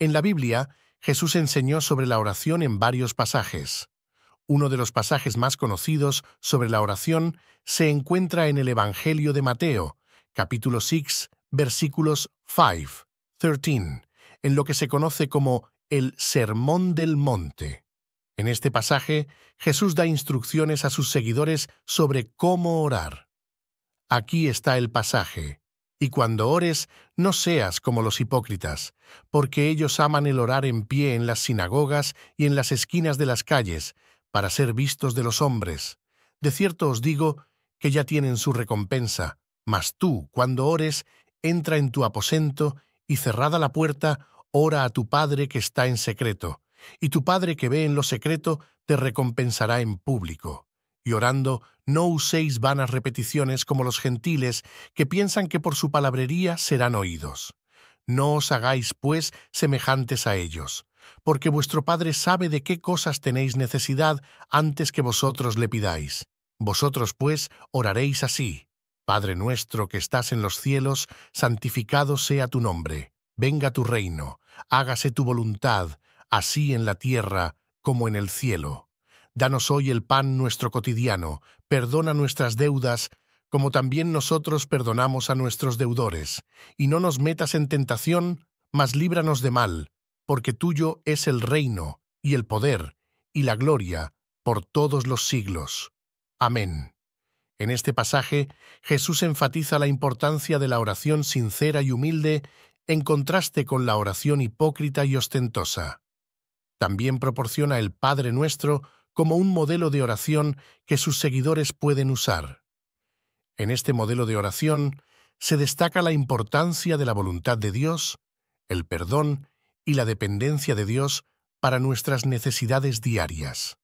En la Biblia, Jesús enseñó sobre la oración en varios pasajes. Uno de los pasajes más conocidos sobre la oración se encuentra en el Evangelio de Mateo, capítulo 6, versículos 5, 13, en lo que se conoce como el Sermón del Monte. En este pasaje, Jesús da instrucciones a sus seguidores sobre cómo orar. Aquí está el pasaje. Y cuando ores, no seas como los hipócritas, porque ellos aman el orar en pie en las sinagogas y en las esquinas de las calles, para ser vistos de los hombres. De cierto os digo que ya tienen su recompensa, mas tú, cuando ores, entra en tu aposento y cerrada la puerta, ora a tu Padre que está en secreto, y tu Padre que ve en lo secreto te recompensará en público. Y orando, no uséis vanas repeticiones como los gentiles que piensan que por su palabrería serán oídos. No os hagáis, pues, semejantes a ellos, porque vuestro Padre sabe de qué cosas tenéis necesidad antes que vosotros le pidáis. Vosotros, pues, oraréis así. Padre nuestro que estás en los cielos, santificado sea tu nombre. Venga tu reino, hágase tu voluntad, así en la tierra como en el cielo. Danos hoy el pan nuestro cotidiano, perdona nuestras deudas, como también nosotros perdonamos a nuestros deudores, y no nos metas en tentación, mas líbranos de mal, porque tuyo es el reino, y el poder, y la gloria, por todos los siglos. Amén. En este pasaje, Jesús enfatiza la importancia de la oración sincera y humilde en contraste con la oración hipócrita y ostentosa. También proporciona el Padre nuestro como un modelo de oración que sus seguidores pueden usar. En este modelo de oración se destaca la importancia de la voluntad de Dios, el perdón y la dependencia de Dios para nuestras necesidades diarias.